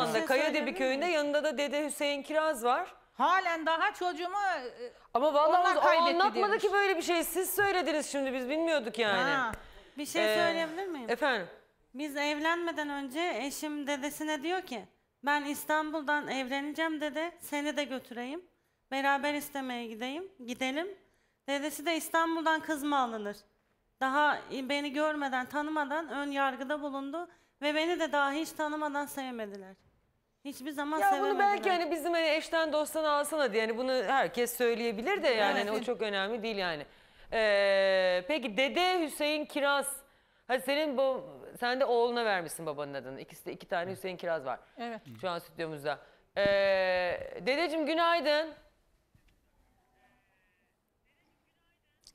anda şey Kayadebi köyünde yanında da dede Hüseyin Kiraz var. Halen daha çocuğumu e, Ama vallahi onlar o anlatmadı ki böyle bir şey. Siz söylediniz şimdi biz bilmiyorduk yani. Ha, bir şey Ee, söyleyebilir miyim? Efendim. Biz evlenmeden önce eşim dedesine diyor ki ben İstanbul'dan evleneceğim dede seni de götüreyim. Beraber istemeye gideyim, gidelim. Dedesi de İstanbul'dan kız mı alınır? Daha e, beni görmeden, tanımadan ön yargıda bulundu ve beni de daha hiç tanımadan sevmediler. Hiçbir zaman ya bunu belki hani bizim hani eşten dosttan alsana diye yani bunu herkes söyleyebilir de yani Evet. hani o çok önemli değil yani. Ee, peki dede Hüseyin Kiraz. Hadi senin bu sen de oğluna vermişsin babanın adını. İkisi de iki tane Hüseyin Kiraz var. Evet. Şu an stüdyomuzda. Ee, dedeciğim günaydın.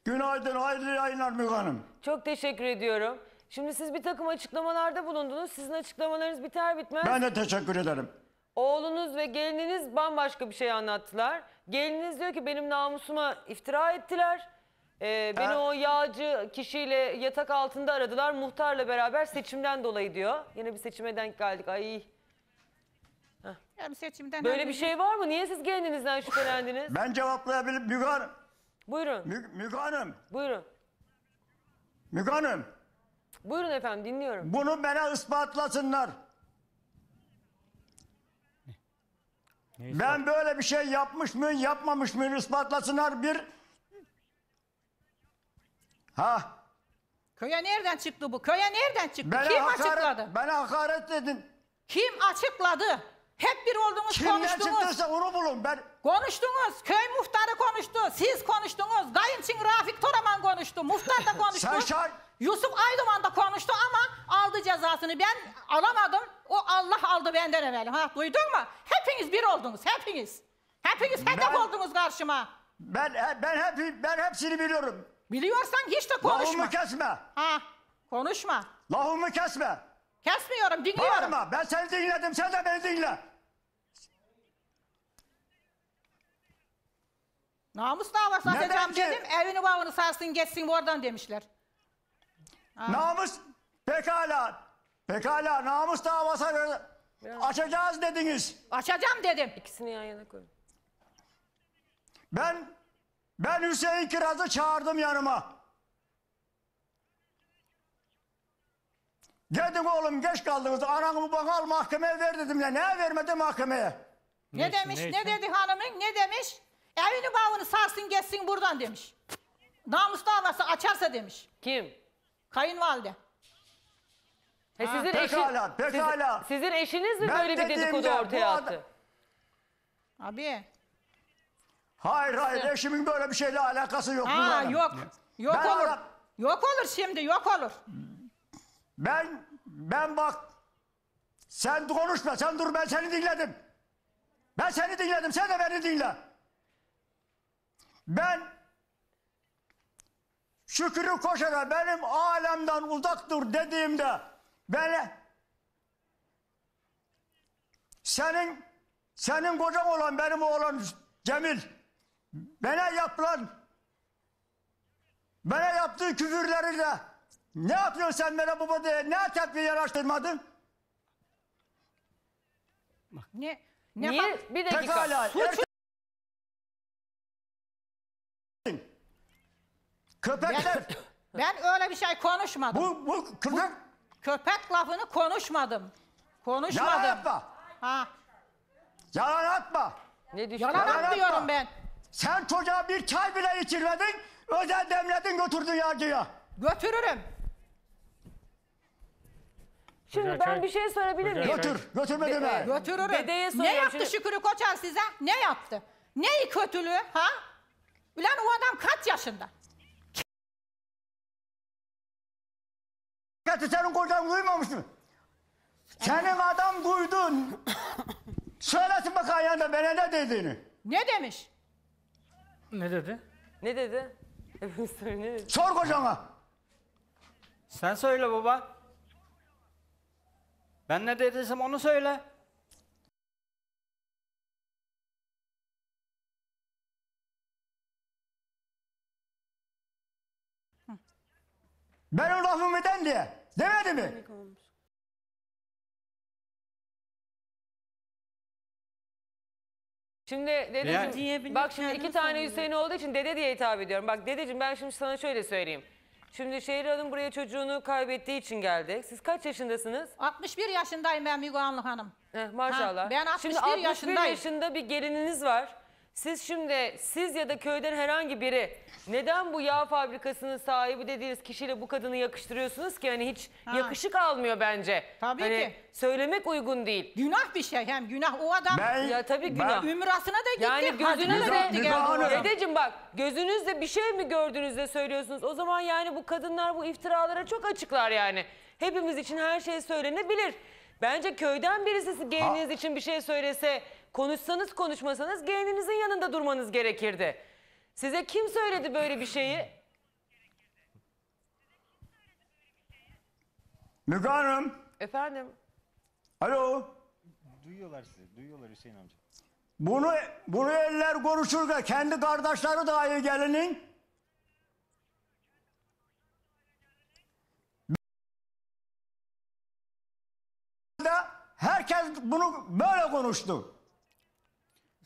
Günaydın, hayırlı yayınlar Müge Hanım. Çok teşekkür ediyorum. Şimdi siz bir takım açıklamalarda bulundunuz. Sizin açıklamalarınız biter bitmez. Ben de teşekkür ederim. Oğlunuz ve gelininiz bambaşka bir şey anlattılar. Geliniz diyor ki benim namusuma iftira ettiler. Ee, beni o yağcı kişiyle yatak altında aradılar. Muhtarla beraber seçimden dolayı diyor. Yine bir seçime denk geldik. Ay. Yani seçimden Böyle bir şey var mı? Niye siz gelininizden şüphelendiniz? Ben cevaplayabilirim Müge Hanım. Buyurun. Mü- Müge Hanım. Buyurun. Müge Hanım. Buyurun efendim dinliyorum. Bunu bana ispatlasınlar. Neyse. Ben böyle bir şey yapmış mı yapmamış mı ispatlasınlar bir. Ha. Köye nereden çıktı bu? Köye nereden çıktı? Bana Kim hakaret, açıkladı? Bana hakaret dedin. Kim açıkladı? Hep bir olduğumuz Kim konuştuğumuz. Kimden çıktıysa onu bulun. Ben Konuştunuz, köy muhtarı konuştu, siz konuştunuz, kayınçin Rafik Toraman konuştu, muhtar da konuştu. Serşay! Yusuf Aydoğan da konuştu ama aldı cezasını. Ben alamadım, o Allah aldı benden evvel. Ha, duydun mu? Hepiniz bir oldunuz, hepiniz. Hepiniz hedef ben, oldunuz karşıma. Ben ben hep ben hepsini biliyorum. Biliyorsan hiç de konuşma. Lahumu kesme. Ha, konuşma. Lahumu kesme. Kesmiyorum, dinliyorum. Bağırma, ben seni dinledim, sen de beni dinle. Namus davası Neden atacağım ki? dedim. Evini bağını sarsın geçsin oradan demişler. Ha. Namus pekala. Pekala namus davası açacağız dediniz. Açacağım dedim. İkisini yan yana koy. Ben ben Hüseyin Kiraz'ı çağırdım yanıma. Dedim oğlum geç kaldınız. Anamı bana al mahkemeye ver dedim ya. Ne vermedi mahkemeye? Ne, ne demiş? Ne, ne dedi hanımın? Ne demiş? Evini bağını sarsın geçsin buradan demiş. Namus davası açarsa demiş. Kim? Kayınvalide. He, sizin Pekala, eşin, pekala. Sizin, sizin eşiniz mi Ben böyle bir dediğimde dedikodu ortaya bu attı? Abi. Hayır hayır eşimin böyle bir şeyle alakası yok. Nurhan Ha yok. Yok Ben olur. ara- Yok olur şimdi yok olur. Ben ben bak sen konuşma sen dur ben seni dinledim. Ben seni dinledim sen de beni dinle. Ben Şükrü Koşar'a benim alemden uzak dur dediğimde beni senin senin kocam olan benim oğlan Cemil bana yapılan bana yaptığı küfürleri de ne yapıyorsun sen bana baba diye ne tepki yaraştırmadın? Ne? Ne? Niye? Bir dakika. Pekala. Suçu Köpekler. Ben öyle bir şey konuşmadım. Bu, bu köpek. Köpek lafını konuşmadım. Konuşmadım. Yalan atma. Ha. Yalan atma. Ne düştü? Yalan, Yalan atmıyorum atma. ben. Sen çocuğa bir çay bile içirmedin. Özel demledin götürdün yargıya. Götürürüm. Şimdi Hocam ben bir şey sorabilir miyim? Götür. Götürme deme. Götürürüm. Dedeye ne yaptı Şimdi- Şükrü Koçan size? Ne yaptı? Neyi kötülüğü? Ha? Ulan o adam kaç yaşında? Milleti senin kocan duymamış mı? Senin adam duydun. Söylesin bakalım yanında bana ne dediğini. Ne demiş? Ne dedi? Ne dedi? söyle ne dedi? Sor kocana. Sen söyle baba. Ben ne dediysem onu söyle. Ben o lafımı den diye. Demedi mi? Şimdi dedeciğim Diyebilir bak şimdi iki tane sanırım. Hüseyin olduğu için dede diye hitap ediyorum. Bak dedeciğim ben şimdi sana şöyle söyleyeyim. Şimdi Şehir Hanım buraya çocuğunu kaybettiği için geldi. Siz kaç yaşındasınız? 61 yaşındayım ben Müge Hanım. Heh, maşallah. Ha, ben 61 yaşındayım. Şimdi 61 yaşındayım. yaşında bir gelininiz var. Siz şimdi siz ya da köyden herhangi biri neden bu yağ fabrikasının sahibi dediğiniz kişiyle bu kadını yakıştırıyorsunuz ki hani hiç Ha. yakışık almıyor bence. Tabii Hani ki. Söylemek uygun değil. Günah bir şey hem günah o adam. Ben- Ya tabii günah. Ben- Ümrasına da gitti. Yani gözünüzle- hacına da gitti geldi Dedeciğim bak gözünüzle bir şey mi gördünüz de söylüyorsunuz? O zaman yani bu kadınlar bu iftiralara çok açıklar yani. Hepimiz için her şey söylenebilir. Bence köyden birisi geliniz için bir şey söylese Konuşsanız konuşmasanız gelinizin yanında durmanız gerekirdi. Size kim söyledi böyle bir şeyi? Müge Hanım. Efendim. Alo. Duyuyorlar sizi. Duyuyorlar Hüseyin amca. Bunu, bunu eller konuşurken kendi kardeşleri dahi gelinin. Herkes bunu böyle konuştu.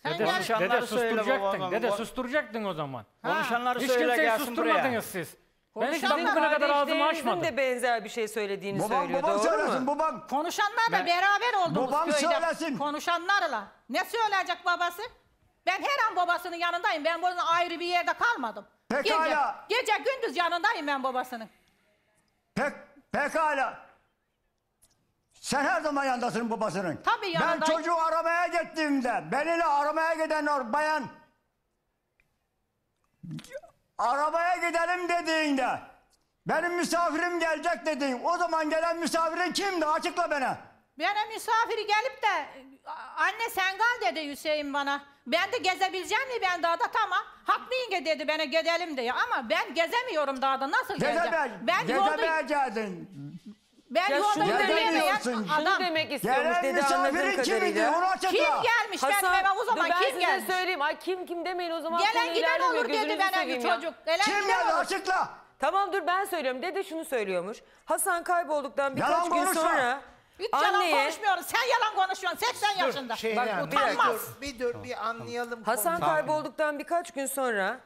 Sen Dede, yani- Konuşanları dede susturacaktın. babama, dede susturacaktın o zaman. Ha. Konuşanları Hiç söyle gelsin susturmadınız buraya. siz. Ben hiç Konuşan bugüne kadar ağzımı kardeşlerinizin açmadım. de benzer bir şey söylediğini Babam söylüyor. babam doğru söylesin mu? babam. Konuşanlarla Ben- beraber olduğumuz Babam köyde. söylesin. Konuşanlarla. Ne söyleyecek babası? Ben her an babasının yanındayım. Ben bunun ayrı bir yerde kalmadım. Pekala. Gece, gece gündüz yanındayım ben babasının. Pek, pekala. Sen her zaman yandasın babasının. Tabii yanındayım. Ben çocuğu aramaya gittiğimde benimle aramaya giden or bayan arabaya gidelim dediğinde benim misafirim gelecek dediğin o zaman gelen misafirin kimdi açıkla bana. Benim misafiri gelip de anne sen kal dedi Hüseyin bana. Ben de gezebileceğim mi ben dağda tamam. Haklıyın dedi bana gidelim diye ama ben gezemiyorum dağda nasıl gezeceğim? Gezeme, ben yolda... Ben Ya şunu yolda demek istiyorsun. adam. demek istiyormuş Gelen dedi anladığım kadarıyla. Kim gelmiş benim eve o zaman dur ben kim size söyleyeyim. Ay kim kim demeyin o zaman. Gelen giden olur dedi ben bana çocuk. Gelen Kim giden geldi olur. açıkla. Tamam dur ben söylüyorum. Dede şunu söylüyormuş. Hasan kaybolduktan birkaç Yalan gün konuşma. sonra Hiç yalan konuşmuyoruz. Sen yalan konuşuyorsun. 80 yaşında. Şeyda Bak, Hanım, bir bir utanmaz. dur, bir dur, bir anlayalım. Hasan kaybolduktan birkaç gün sonra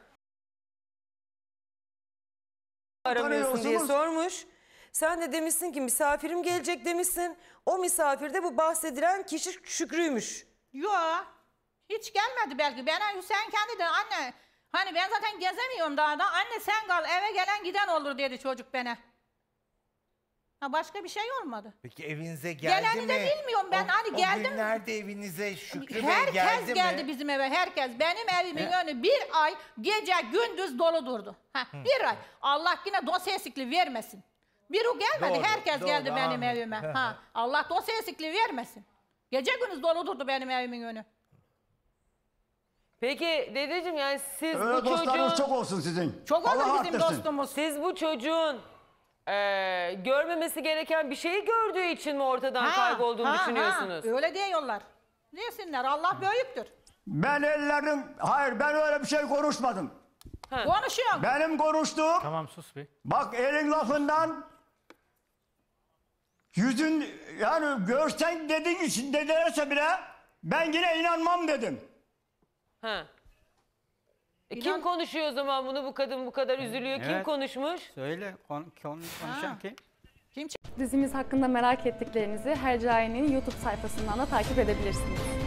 aramıyorsun diye sormuş. Sen de demişsin ki misafirim gelecek demişsin. O misafir de bu bahsedilen kişi Şükrü'ymüş. Yo hiç gelmedi belki. Ben Hüseyin kendi anne hani ben zaten gezemiyorum daha da. Anne sen kal eve gelen giden olur dedi çocuk bana. Ha başka bir şey olmadı. Peki evinize geldi Geleni mi? Geleni de bilmiyorum ben o, hani geldim. O nerede evinize Şükrü Herkes Bey geldi, geldi mi? geldi bizim eve herkes. Benim evimin He? önü bir ay gece gündüz dolu durdu. Ha, bir ay. Allah yine dosya eksikliği vermesin. Bir o gelmedi. Doğru, Herkes doğru, geldi benim amin. evime. Ha. Allah dost sesikliği vermesin. Gece gündüz dolu durdu benim evimin önü. Peki dedeciğim yani siz Öyle ee, bu dostlarınız çocuğun... çok olsun sizin. Çok Allah olur bizim affetsin. dostumuz. Siz bu çocuğun eee, görmemesi gereken bir şeyi gördüğü için mi ortadan kaybolduğunu ha, düşünüyorsunuz? Ha. Öyle diyorlar. Desinler Allah büyüktür. Ben ellerim, hayır ben öyle bir şey konuşmadım. Konuşuyor. Benim konuştuğum, Tamam sus bir. bak elin lafından Yüzün yani görsen dediğin için dedilerse bile ben yine inanmam dedim. Ha. E kim konuşuyor o zaman bunu bu kadın bu kadar üzülüyor? Kim konuşmuş? Söyle kon, kon, konuşan kim? Dizimiz hakkında merak ettiklerinizi Hercai'nin YouTube sayfasından da takip edebilirsiniz.